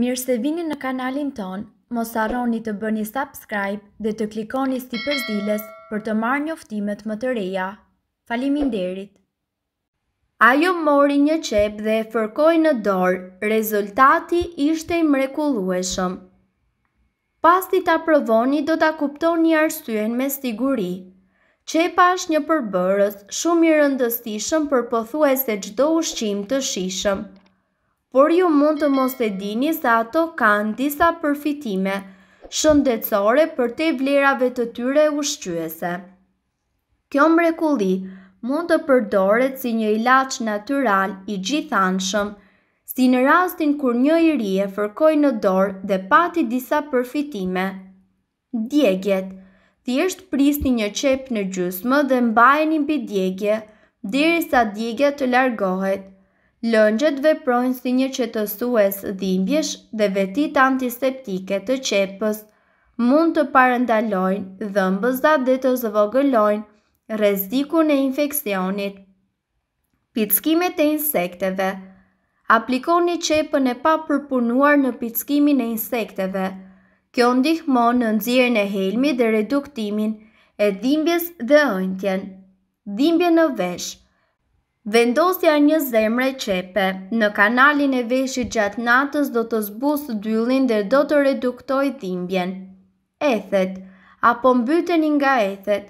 Mirë se vini në kanalin ton, mos arroni të bëni subscribe dhe të klikoni si përzilës për të marrë njoftimet më të reja. Falimin derit! Ajo mori një qep dhe e fërkoj në dorë, rezultati ishte i mrekulueshëm. Pas ti ta provoni, do ta kuptoni arsyen me siguri. Qepa është një përbërës shumë i rëndësishëm për pothuaj se gjdo ushqim të shishëm por ju mund të mos e dini se ato kanë disa përfitime shëndetësore për te vlerave të tyre ushqyese. Kjo mrekulli mund të përdoret si një ilaq natural i gjithanshëm, si në rastin kur një i fërkoj në dorë dhe pati disa përfitime. Djegjet Thjesht prisni një qep në gjysmë dhe mbajeni mbi djegje, deri sa djegja të largohet. Lëngjet veprojnë si një që të sues dhimbjesh dhe vetit antiseptike të qepës, mund të parendalojnë dhe mbëzat dhe të zvogëlojnë rezikun e infekcionit. Pitskimet e insekteve Aplikoni qepën e pa përpunuar në pitskimin e insekteve. Kjo ndihmon në nëzirën e helmi dhe reduktimin e dhimbjes dhe ëntjen. Dhimbje në veshë Vendosja një zemre qepe në kanalin e veshit gjatë natës do të zbusë dyllin dhe do të reduktoj dhimbjen. Ethet, apo mbyteni nga ethet,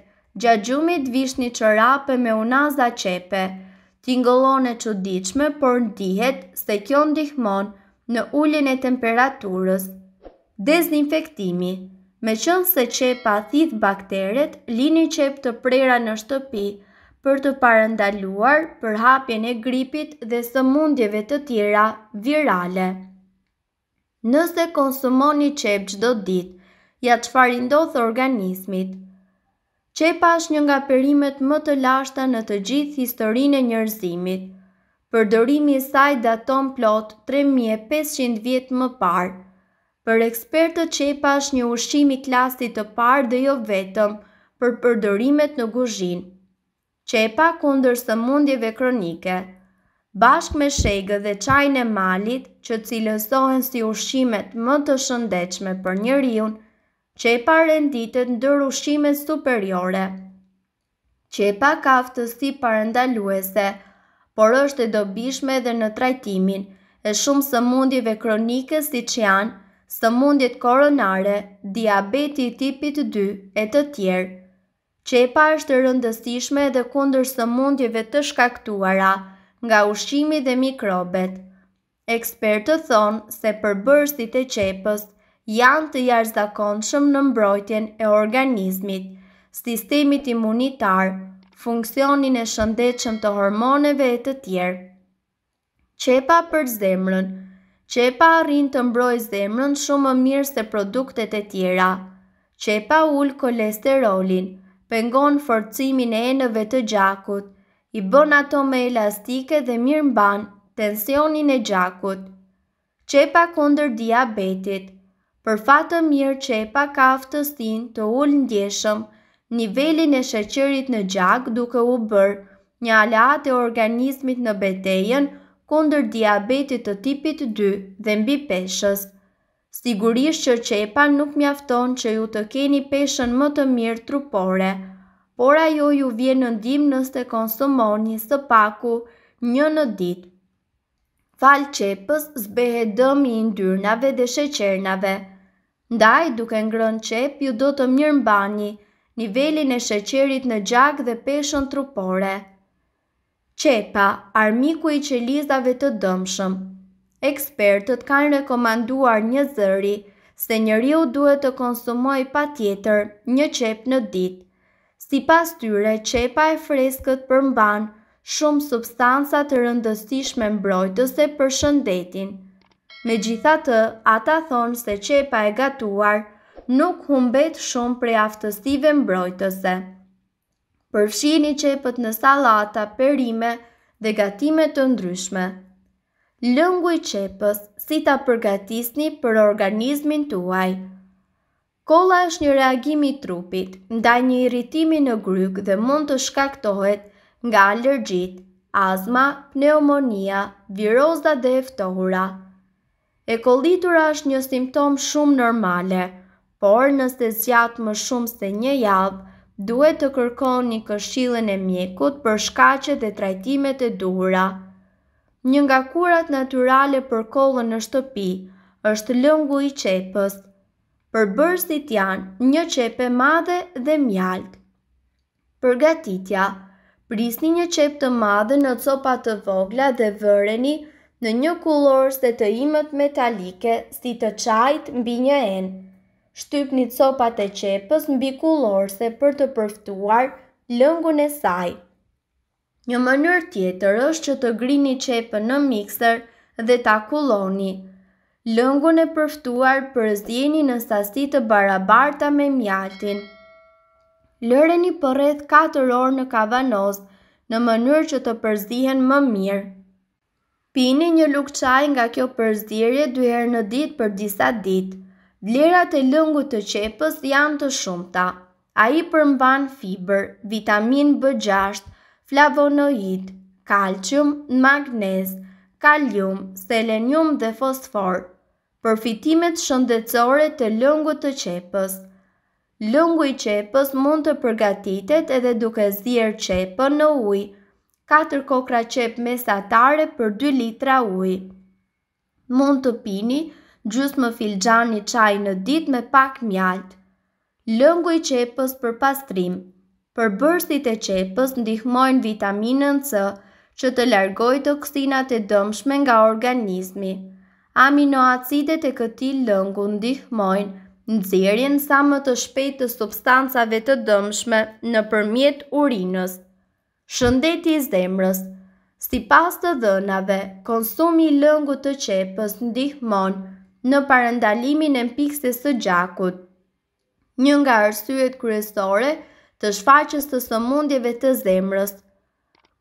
gjagjumit vish një qërape me unaza qepe. Tingëllone që diqme, por ndihet se kjo ndihmon në ullin e temperaturës. Dezinfektimi Me qënë se qepa thith bakteret, lini qep të prera në shtëpi, për të parëndaluar për hapjen e gripit dhe së mundjeve të tjera virale. Nëse konsumoni qep qdo dit, ja që farindoth organismit. Qepa është një nga perimet më të lashta në të gjithë historinë e njërzimit. Përdorimi saj daton plot 3500 vjet më parë. Për ekspertët qepa është një ushqimi klasit të parë dhe jo vetëm për përdorimet në guzhinë që e pa së mundjeve kronike, bashk me shegë dhe qajnë e malit që cilësohen si ushqimet më të shëndechme për njëriun, që e pa renditet ndër ushimet superiore, që e pa kaftës si parendaluese, por është e dobishme dhe në trajtimin e shumë së mundjeve kronike si që janë, së mundjet koronare, diabeti tipit 2 e të tjerë, Qepa është rëndësishme edhe kundër së mundjeve të shkaktuara nga ushqimi dhe mikrobet. Ekspertët thonë se përbërësit e qepës janë të shumë në mbrojtjen e organizmit, sistemit imunitar, funksionin e shëndechëm të hormoneve e të tjerë. Qepa për zemrën Qepa rrinë të mbroj zemrën shumë më mirë se produktet e tjera. Qepa ullë kolesterolin – pengon forcimin e enëve të gjakut, i bën ato me elastike dhe mirë mban tensionin e gjakut. Qepa kondër diabetit Për fatë mirë qepa ka aftëstin të ullë ndjeshëm nivelin e sheqerit në gjak duke u bërë një alat e organismit në betejen kondër diabetit të tipit 2 dhe mbi peshës. Sigurisht që qepa nuk mjafton që ju të keni peshen më të mirë trupore, por ajo ju vjen në ndim nëse konsumoni së paku një në ditë. Fal qepës zbehe dëmi i ndyrnave dhe sheqernave. Ndaj duke ngrën qep ju do të mirë mbani nivelin e sheqerit në gjak dhe peshen trupore. Qepa, armiku i qelizave të dëmshëm, ekspertët kanë rekomanduar një zëri, se njeriu duhet të konsumoj pa tjetër një qep në ditë. Si pas tyre, qepa e freskët përmban shumë substancat të rëndësishme mbrojtës e për shëndetin. Me gjitha të, ata thonë se qepa e gatuar nuk humbet shumë prej aftësive mbrojtëse. Përfshini qepët në salata, perime dhe gatime të ndryshme lëngu i qepës si ta përgatisni për organizmin tuaj. Kolla është një reagimi trupit, ndaj një irritimi në gryk dhe mund të shkaktohet nga allergjit, azma, pneumonia, viroza dhe eftohura. E kollitura është një simptom shumë normale, por nëse zgjat më shumë se një javë, duhet të kërkoni këshillën e mjekut për shkaqet dhe trajtimet e duhura. Një nga kurat naturale për kohën në shtëpi është lëngu i qepës. Për bërësit janë një qepë madhe dhe mjalkë. Për gatitja, prisni një qepë të madhe në copat të vogla dhe vëreni në një kulorës dhe të imët metalike si të qajtë mbi një enë. Shtyp një copat e qepës mbi kulorës për të përftuar lëngu në sajtë. Një mënyrë tjetër është që të grini qepën në mikser dhe ta kulloni. Lëngun e përftuar përzjeni në sasi të barabarta me mjaltin. Lëreni përreth po 4 orë në kavanoz në mënyrë që të përzihen më mirë. Pini një luk qaj nga kjo përzirje dyherë në dit për disa dit. Vlerat e lëngu të qepës janë të shumta. A i përmban fiber, vitamin B6, flavonoid, kalcium, magnez, kalium, selenium dhe fosfor. Përfitimet shëndetësore të lëngut të qepës. Lëngu i qepës mund të përgatitet edhe duke zirë qepën në ujë, 4 kokra qepë mesatare për 2 litra ujë. Mund të pini gjusë më filxani qaj në dit me pak mjaltë. Lëngu i qepës për pastrim për bërësit e qepës ndihmojnë vitaminën C që të largoj të kësinat e dëmshme nga organizmi. Aminoacidet e këti lëngu ndihmojnë në zirjen sa më të shpejt të substancave të dëmshme në përmjet urinës. Shëndeti i zemrës Si pas të dënave, konsumi lëngu të qepës ndihmon në parendalimin e mpikse së gjakut. Një nga rësyet kryesore, të shfaqës të sëmundjeve të zemrës.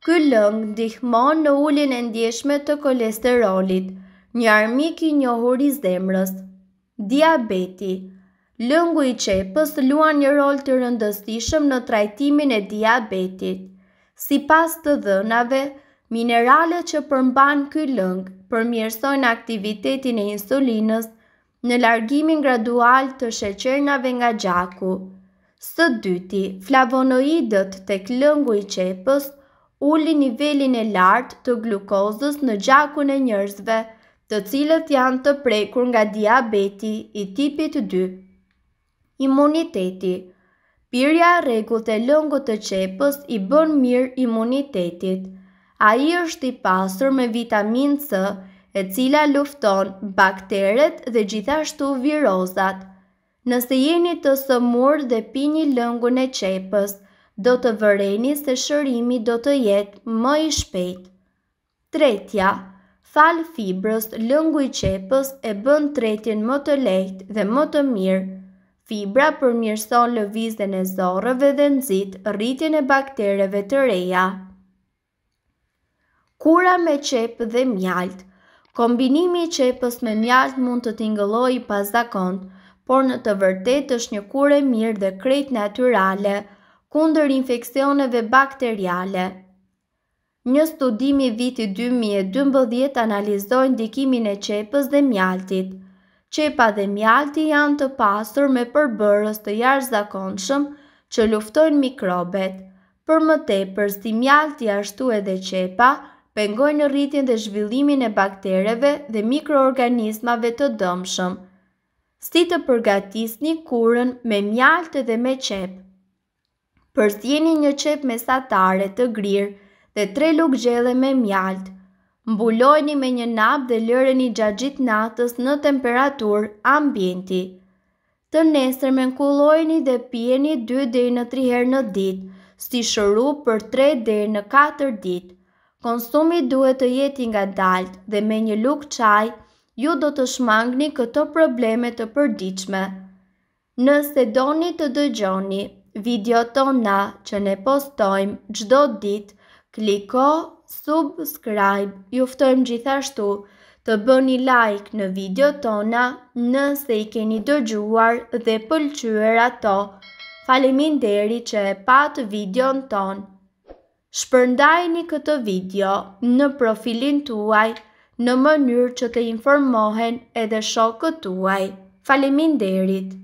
Ky lëng ndihmon në uljen e ndjeshme të kolesterolit, një armik i njohur i zemrës. Diabeti Lëngu i qepës luan një rol të rëndësishëm në trajtimin e diabetit. Si pas të dhënave, minerale që përmban ky lëng përmjërsojnë aktivitetin e insulinës në largimin gradual të sheqernave nga gjaku. Së dyti, flavonoidët të klëngu i qepës ullin nivelin e lartë të glukozës në gjakun e njërzve, të cilët janë të prekur nga diabeti i tipit 2. Imuniteti Pirja regull të lëngu të qepës i bën mirë imunitetit. A i është i pasur me vitamin C, e cila lufton bakteret dhe gjithashtu virozat – Nëse jeni të sëmur dhe pini lëngun e qepës, do të vëreni se shërimi do të jetë më i shpejt. Tretja. Fal fibrës, lëngu i qepës e bën tretjen më të lehtë dhe më të mirë. Fibra mirëson lëvizjen e zorrëve dhe ndjit rritjen e baktereve të reja. Kura me qepë dhe mjalt. Kombinimi i qepës me mjalt mund të tingëllojë pas zakont por në të vërtet është një kure mirë dhe krejt naturale, kunder infekcioneve bakteriale. Një studimi viti 2012 analizojnë dikimin e qepës dhe mjaltit. Qepa dhe mjalti janë të pasur me përbërës të jarë zakonshëm që luftojnë mikrobet. Për më tepër, si mjalti ashtu edhe qepa, pengojnë rritin dhe zhvillimin e baktereve dhe mikroorganismave të dëmshëm – si të përgatis një kurën me mjaltë dhe me qep. Përstjeni një qep me satare të grirë dhe tre lukë gjele me mjaltë. Mbulojni me një nap dhe lëreni gjagjit natës në temperatur ambienti. Të nesër me nkullojni dhe pjeni 2 dhe në 3 herë në ditë, si shëru për 3 dhe në 4 ditë. Konsumi duhet të jeti nga daltë dhe me një lukë qajë ju do të shmangni këto probleme të përdiqme. Nëse doni të dëgjoni video tona që ne postojmë gjdo dit, kliko subscribe, juftojmë gjithashtu të bëni like në video tona nëse i keni dëgjuar dhe pëlqyër ato. Falimin deri që e patë video në tonë. Shpërndajni këtë video në profilin tuaj të në mënyrë që të informohen edhe shokët tuaj. Falemin derit!